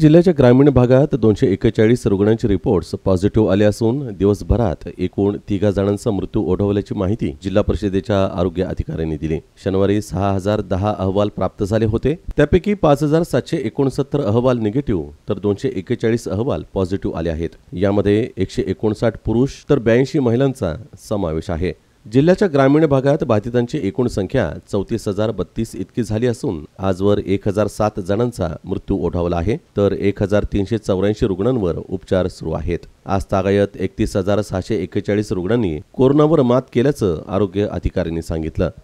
जिल्ह्याच्या ग्रामीण भागात दोनशे एक्केचाळीस रुग्णांचे रिपोर्ट्स पॉझिटिव्ह आले असून दिवसभरात एकूण तिघा जणांचा मृत्यू ओढवल्याची माहिती जिल्हा परिषदेच्या आरोग्य अधिकाऱ्यांनी दिली शनिवारी सहा हजार दहा अहवाल प्राप्त झाले होते त्यापैकी पाच हजार सातशे एकोणसत्तर अहवाल निगेटिव्ह तर दोनशे एक्केचाळीस अहवाल पॉझिटिव्ह आले आहेत यामध्ये एकशे एकोणसाठ पुरुष तर ब्याऐंशी महिलांचा समावेश आहे जिल्ह्याच्या ग्रामीण भागात बाधितांची एकूण संख्या चौतीस हजार बत्तीस इतकी झाली असून आजवर एक हजार सात जणांचा मृत्यू ओढावला आहे तर एक हजार तीनशे चौऱ्याऐंशी रुग्णांवर उपचार सुरू आहेत आज तागायत एकतीस हजार सहाशे एक्केचाळीस रुग्णांनी कोरोनावर मात केल्याचं आरोग्य अधिकाऱ्यांनी सांगितलं